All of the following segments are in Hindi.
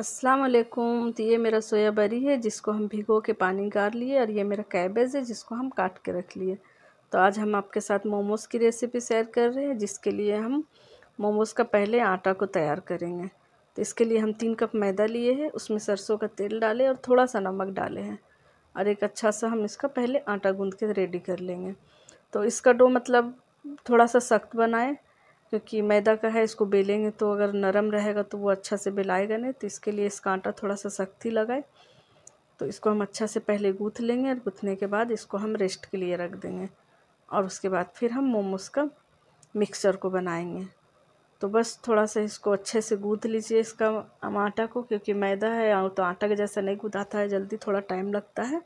अस्सलाम वालेकुम तो ये मेरा सोया बरी है जिसको हम भिगो के पानी गार लिए और ये मेरा कैबेज है जिसको हम काट के रख लिए तो आज हम आपके साथ मोमोज़ की रेसिपी शेयर कर रहे हैं जिसके लिए हम मोमोज़ का पहले आटा को तैयार करेंगे तो इसके लिए हम तीन कप मैदा लिए हैं उसमें सरसों का तेल डाले और थोड़ा सा नमक डाले हैं और एक अच्छा सा हम इसका पहले आटा गूँध के रेडी कर लेंगे तो इसका डो मतलब थोड़ा सा सख्त बनाएँ क्योंकि मैदा का है इसको बेलेंगे तो अगर नरम रहेगा तो वो अच्छा से बेलाएगा नहीं तो इसके लिए इसका आटा थोड़ा सा सख्ती लगाए तो इसको हम अच्छा से पहले गूँथ लेंगे और गूँथने के बाद इसको हम रेस्ट के लिए रख देंगे और उसके बाद फिर हम मोमोस का मिक्सचर को बनाएंगे तो बस थोड़ा सा इसको अच्छे से गूँथ लीजिए इसका हम आटा को क्योंकि मैदा है और तो आटा के जैसा नहीं गुदाता है जल्दी थोड़ा टाइम लगता है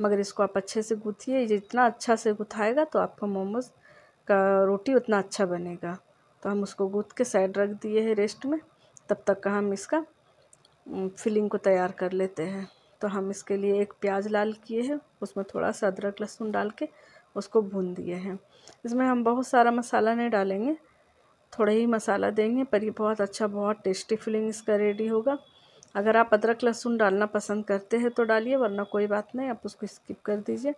मगर इसको आप अच्छे से गूँथिए जितना अच्छा से गुथाएगा तो आपका मोमोज का रोटी उतना अच्छा बनेगा तो हम उसको गूँथ के साइड रख दिए हैं रेस्ट में तब तक का हम इसका फिलिंग को तैयार कर लेते हैं तो हम इसके लिए एक प्याज लाल किए हैं उसमें थोड़ा सा अदरक लहसुन डाल के उसको भून दिए हैं इसमें हम बहुत सारा मसाला नहीं डालेंगे थोड़ा ही मसाला देंगे पर ये बहुत अच्छा बहुत टेस्टी फिलिंग इसका रेडी होगा अगर आप अदरक लहसुन डालना पसंद करते हैं तो डालिए वरना कोई बात नहीं आप उसको स्किप कर दीजिए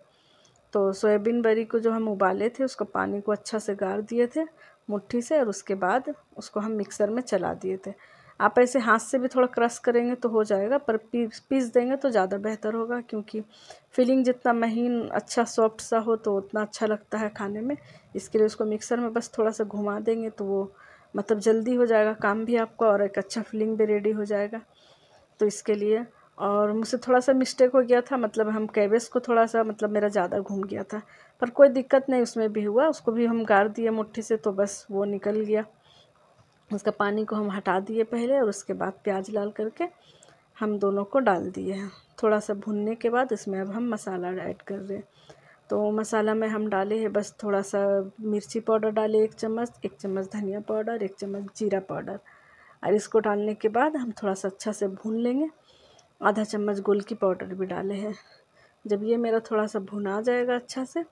तो सोयाबीन बरी को जो हम उबाले थे उसका पानी को अच्छा से गार दिए थे मुट्ठी से और उसके बाद उसको हम मिक्सर में चला दिए थे आप ऐसे हाथ से भी थोड़ा क्रश करेंगे तो हो जाएगा पर पीस पीस देंगे तो ज़्यादा बेहतर होगा क्योंकि फिलिंग जितना महीन अच्छा सॉफ्ट सा हो तो उतना अच्छा लगता है खाने में इसके लिए उसको मिक्सर में बस थोड़ा सा घुमा देंगे तो वो मतलब जल्दी हो जाएगा काम भी आपका और एक अच्छा फिलिंग भी रेडी हो जाएगा तो इसके लिए और मुझसे थोड़ा सा मिस्टेक हो गया था मतलब हम कैबेज को थोड़ा सा मतलब मेरा ज़्यादा घूम गया था पर कोई दिक्कत नहीं उसमें भी हुआ उसको भी हम गाड़ दिए मुट्ठी से तो बस वो निकल गया उसका पानी को हम हटा दिए पहले और उसके बाद प्याज लाल करके हम दोनों को डाल दिए हैं थोड़ा सा भुनने के बाद इसमें अब हम मसाला ऐड कर रहे हैं तो मसाला में हम डाले हैं बस थोड़ा सा मिर्ची पाउडर डाले एक चम्मच एक चम्मच धनिया पाउडर एक चम्मच जीरा पाउडर और इसको डालने के बाद हम थोड़ा सा अच्छा से भून लेंगे आधा चम्मच गुल की पाउडर भी डाले हैं जब ये मेरा थोड़ा सा भुना जाएगा अच्छा से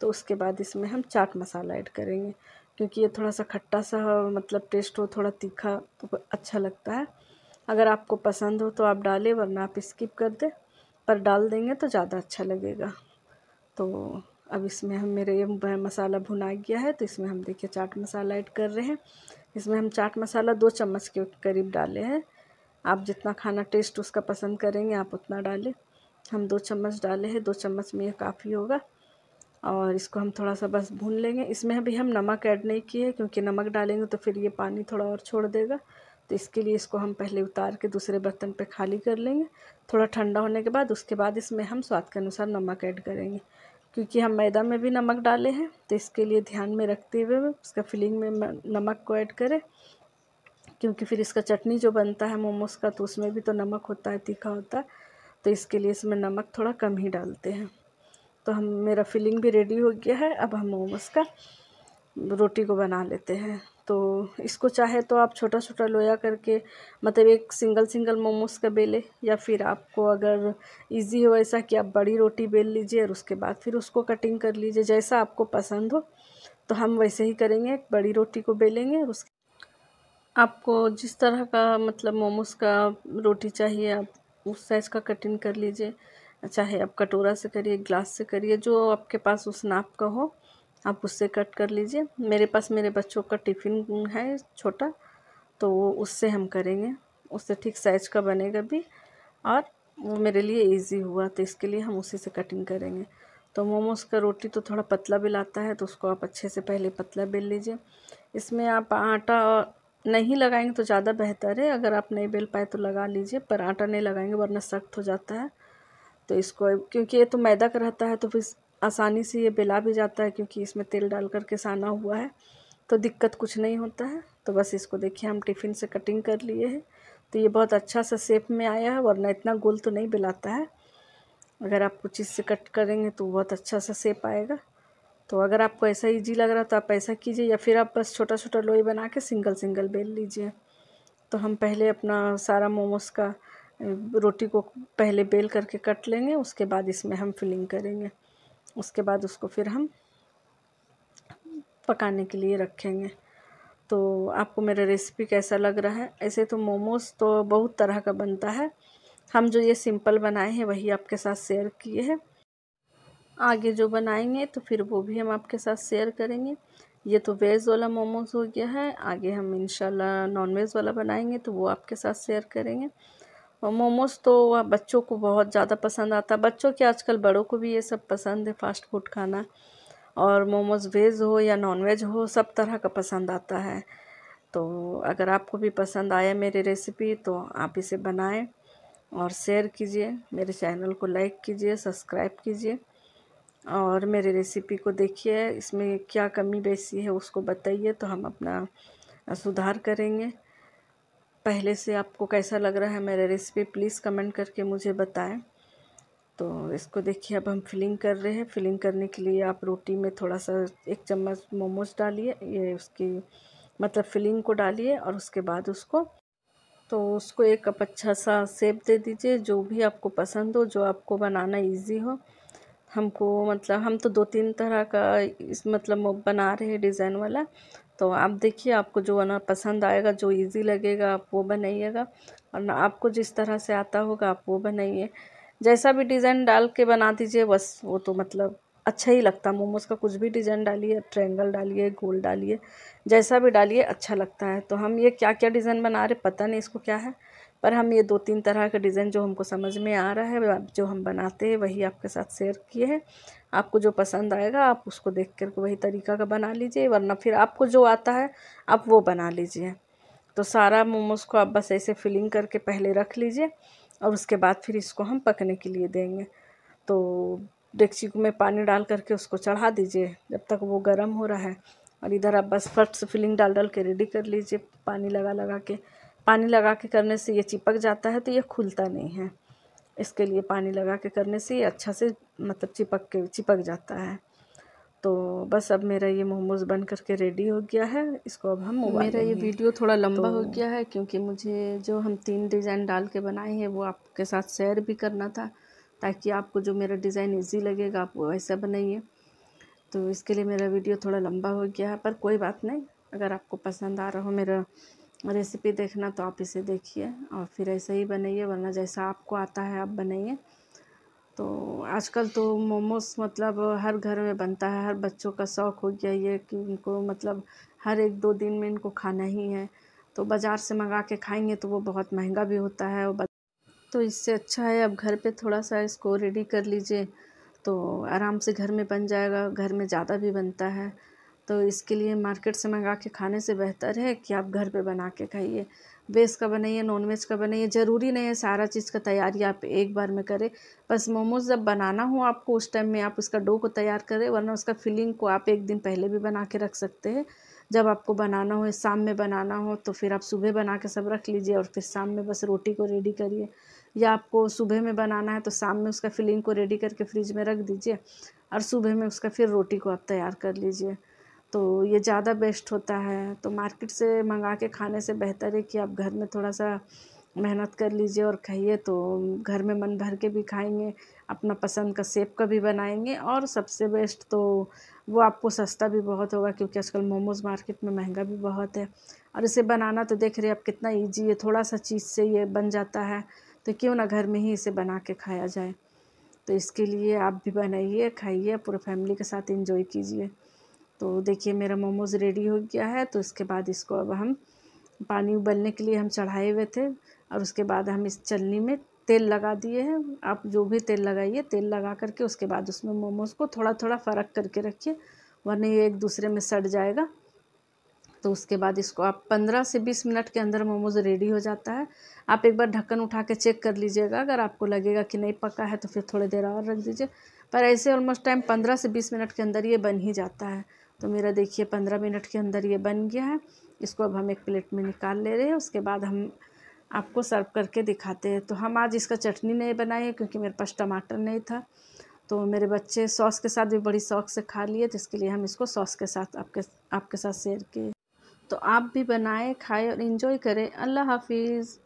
तो उसके बाद इसमें हम चाट मसाला ऐड करेंगे क्योंकि ये थोड़ा सा खट्टा सा मतलब टेस्ट हो थोड़ा तीखा तो अच्छा लगता है अगर आपको पसंद हो तो आप डालें वरना आप स्किप कर दें पर डाल देंगे तो ज़्यादा अच्छा लगेगा तो अब इसमें हम मेरे ये मसाला भुना गया है तो इसमें हम देखिए चाट मसाला ऐड कर रहे हैं इसमें हम चाट मसाला दो चम्मच के करीब डाले हैं आप जितना खाना टेस्ट उसका पसंद करेंगे आप उतना डालें हम दो चम्मच डाले हैं दो चम्मच में यह काफ़ी होगा और इसको हम थोड़ा सा बस भून लेंगे इसमें अभी हम नमक ऐड नहीं किए क्योंकि नमक डालेंगे तो फिर ये पानी थोड़ा और छोड़ देगा तो इसके लिए इसको हम पहले उतार के दूसरे बर्तन पे खाली कर लेंगे थोड़ा ठंडा होने के बाद उसके बाद इसमें हम स्वाद के अनुसार नमक ऐड करेंगे क्योंकि हम मैदा में भी नमक डाले हैं तो इसके लिए ध्यान में रखते हुए उसका फिलिंग में नमक को ऐड करें क्योंकि फिर इसका चटनी जो बनता है मोमोज़ का तो उसमें भी तो नमक होता है तीखा होता है तो इसके लिए इसमें नमक थोड़ा कम ही डालते हैं तो हम मेरा फिलिंग भी रेडी हो गया है अब हम मोमोज़ का रोटी को बना लेते हैं तो इसको चाहे तो आप छोटा छोटा लोया करके मतलब एक सिंगल सिंगल मोमोस का बेले या फिर आपको अगर इजी हो ऐसा कि आप बड़ी रोटी बेल लीजिए और उसके बाद फिर उसको कटिंग कर लीजिए जैसा आपको पसंद हो तो हम वैसे ही करेंगे एक बड़ी रोटी को बेलेंगे और उसके आपको जिस तरह का मतलब मोमोज़ का रोटी चाहिए आप उस साइज़ का कटिंग कर लीजिए चाहे आप कटोरा से करिए ग्लास से करिए जो आपके पास उस नाप का हो आप उससे कट कर लीजिए मेरे पास मेरे बच्चों का टिफ़िन है छोटा तो वो उससे हम करेंगे उससे ठीक साइज़ का बनेगा भी और वो मेरे लिए इजी हुआ तो इसके लिए हम उसी से कटिंग करेंगे तो मोमोज़ का रोटी तो थोड़ा पतला बिलाता है तो उसको आप अच्छे से पहले पतला बेल लीजिए इसमें आप आटा और नहीं लगाएंगे तो ज़्यादा बेहतर है अगर आप नहीं बेल पाए तो लगा लीजिए पर आटा नहीं लगाएंगे वरना सख्त हो जाता है तो इसको क्योंकि ये तो मैदा का रहता है तो फिर आसानी से ये बेला भी जाता है क्योंकि इसमें तेल डाल करके साना हुआ है तो दिक्कत कुछ नहीं होता है तो बस इसको देखिए हम टिफ़िन से कटिंग कर लिए हैं तो ये बहुत अच्छा सा सेप में आया है वरना इतना गोल तो नहीं बिलाता है अगर आप कुछ इससे कट करेंगे तो बहुत अच्छा सा सेप आएगा तो अगर आपको ऐसा ईजी लग रहा है तो आप ऐसा कीजिए या फिर आप बस छोटा छोटा लोई बना के सिंगल सिंगल बेल लीजिए तो हम पहले अपना सारा मोमोज़ का रोटी को पहले बेल करके कट लेंगे उसके बाद इसमें हम फिलिंग करेंगे उसके बाद उसको फिर हम पकाने के लिए रखेंगे तो आपको मेरा रेसिपी कैसा लग रहा है ऐसे तो मोमोज़ तो बहुत तरह का बनता है हम जो ये सिंपल बनाए हैं वही आपके साथ शेयर किए हैं आगे जो बनाएंगे तो फिर वो भी हम आपके साथ शेयर करेंगे ये तो वेज वाला मोमोज़ हो गया है आगे हम इन नॉन वेज वाला बनाएंगे तो वो आपके साथ शेयर करेंगे और मोमोज़ तो बच्चों को बहुत ज़्यादा पसंद आता है बच्चों के आजकल बड़ों को भी ये सब पसंद है फ़ास्ट फूड खाना और मोमोज़ वेज हो या नॉन वेज हो सब तरह का पसंद आता है तो अगर आपको भी पसंद आया मेरी रेसिपी तो आप इसे बनाएं और शेयर कीजिए मेरे चैनल को लाइक कीजिए सब्सक्राइब कीजिए और मेरे रेसिपी को देखिए इसमें क्या कमी बेसी है उसको बताइए तो हम अपना सुधार करेंगे पहले से आपको कैसा लग रहा है मेरा रेसिपी प्लीज़ कमेंट करके मुझे बताएं तो इसको देखिए अब हम फिलिंग कर रहे हैं फिलिंग करने के लिए आप रोटी में थोड़ा सा एक चम्मच मोमोज डालिए ये उसकी मतलब फिलिंग को डालिए और उसके बाद उसको तो उसको एक कप अच्छा सा सेब दे दीजिए जो भी आपको पसंद हो जो आपको बनाना ईजी हो हमको मतलब हम तो दो तीन तरह का इस मतलब बना रहे हैं डिज़ाइन वाला तो आप देखिए आपको जो बना पसंद आएगा जो इजी लगेगा आप वो बनाइएगा और आपको जिस तरह से आता होगा आप वो बनाइए जैसा भी डिज़ाइन डाल के बना दीजिए बस वो तो मतलब अच्छा ही लगता है मोमोज़ का कुछ भी डिज़ाइन डालिए ट्रेंगल डालिए गोल डालिए जैसा भी डालिए अच्छा लगता है तो हम ये क्या क्या डिज़ाइन बना रहे पता नहीं इसको क्या है पर हम ये दो तीन तरह के डिज़ाइन जो हमको समझ में आ रहा है जो हम बनाते हैं वही आपके साथ शेयर किए हैं आपको जो पसंद आएगा आप उसको देख कर वही तरीका का बना लीजिए वरना फिर आपको जो आता है आप वो बना लीजिए तो सारा मोमोज़ को आप बस ऐसे फिलिंग करके पहले रख लीजिए और उसके बाद फिर इसको हम पकने के लिए देंगे तो डेक्ची में पानी डाल करके उसको चढ़ा दीजिए जब तक वो गर्म हो रहा है और इधर आप बस फट से फिलिंग डाल डाल के रेडी कर लीजिए पानी लगा लगा के पानी लगा के करने से ये चिपक जाता है तो ये खुलता नहीं है इसके लिए पानी लगा के करने से ये अच्छा से मतलब चिपक के चिपक जाता है तो बस अब मेरा ये मोमोज़ बन करके रेडी हो गया है इसको अब हम मेरा ये वीडियो थोड़ा लंबा तो... हो गया है क्योंकि मुझे जो हम तीन डिज़ाइन डाल के बनाए हैं वो आपके साथ शेयर भी करना था ताकि आपको जो मेरा डिज़ाइन इजी लगेगा आप वैसा बनाइए तो इसके लिए मेरा वीडियो थोड़ा लंबा हो गया है पर कोई बात नहीं अगर आपको पसंद आ रहा हो मेरा रेसिपी देखना तो आप इसे देखिए और फिर ऐसे ही बनाइए वरना जैसा आपको आता है आप बनाइए तो आजकल तो मोमोस मतलब हर घर में बनता है हर बच्चों का शौक़ हो गया ये कि उनको मतलब हर एक दो दिन में इनको खाना ही है तो बाज़ार से मंगा के खाएंगे तो वो बहुत महंगा भी होता है तो इससे अच्छा है अब घर पे थोड़ा सा इसको रेडी कर लीजिए तो आराम से घर में बन जाएगा घर में ज़्यादा भी बनता है तो इसके लिए मार्केट से मंगा के खाने से बेहतर है कि आप घर पे बना के खाइए वेज का बनाइए नॉन वेज का बनाइए ज़रूरी नहीं है सारा चीज़ का तैयारी आप एक बार में करें बस मोमोज जब बनाना हो आपको उस टाइम में आप उसका डो को तैयार करें वरना उसका फिलिंग को आप एक दिन पहले भी बना के रख सकते हैं जब आपको बनाना हो शाम में बनाना हो तो फिर आप सुबह बना के सब रख लीजिए और फिर शाम में बस रोटी को रेडी करिए या आपको सुबह में बनाना है तो शाम में उसका फिलिंग को रेडी करके फ्रिज में रख दीजिए और सुबह में उसका फिर रोटी को आप तैयार कर लीजिए तो ये ज़्यादा बेस्ट होता है तो मार्केट से मंगा के खाने से बेहतर है कि आप घर में थोड़ा सा मेहनत कर लीजिए और खाइए तो घर में मन भर के भी खाएंगे अपना पसंद का सेब का भी बनाएंगे और सबसे बेस्ट तो वो आपको सस्ता भी बहुत होगा क्योंकि आजकल मोमोज़ मार्केट में महंगा भी बहुत है और इसे बनाना तो देख रहे आप कितना ईजी है थोड़ा सा चीज़ से ये बन जाता है तो क्यों ना घर में ही इसे बना के खाया जाए तो इसके लिए आप भी बनाइए खाइए पूरे फैमिली के साथ इंजॉय कीजिए तो देखिए मेरा मोमोज़ रेडी हो गया है तो इसके बाद इसको अब हम पानी उबलने के लिए हम चढ़ाए हुए थे और उसके बाद हम इस चलनी में तेल लगा दिए हैं आप जो भी तेल लगाइए तेल लगा करके उसके बाद उसमें मोमोज़ को थोड़ा थोड़ा फ़र्क करके रखिए वरना ये एक दूसरे में सड़ जाएगा तो उसके बाद इसको आप पंद्रह से बीस मिनट के अंदर मोमोज़ रेडी हो जाता है आप एक बार ढक्कन उठा के चेक कर लीजिएगा अगर आपको लगेगा कि नहीं पका है तो फिर थोड़ी देर और रख दीजिए पर ऐसे ऑलमोस्ट टाइम पंद्रह से बीस मिनट के अंदर ये बन ही जाता है तो मेरा देखिए पंद्रह मिनट के अंदर ये बन गया है इसको अब हम एक प्लेट में निकाल ले रहे हैं उसके बाद हम आपको सर्व करके दिखाते हैं तो हम आज इसका चटनी नहीं बनाई है क्योंकि मेरे पास टमाटर नहीं था तो मेरे बच्चे सॉस के साथ भी बड़ी शौक से खा लिए तो इसके लिए हम इसको सॉस के साथ आपके आपके साथ शेयर किए तो आप भी बनाएं खाएं और इन्जॉय करें अल्लाह हाफिज़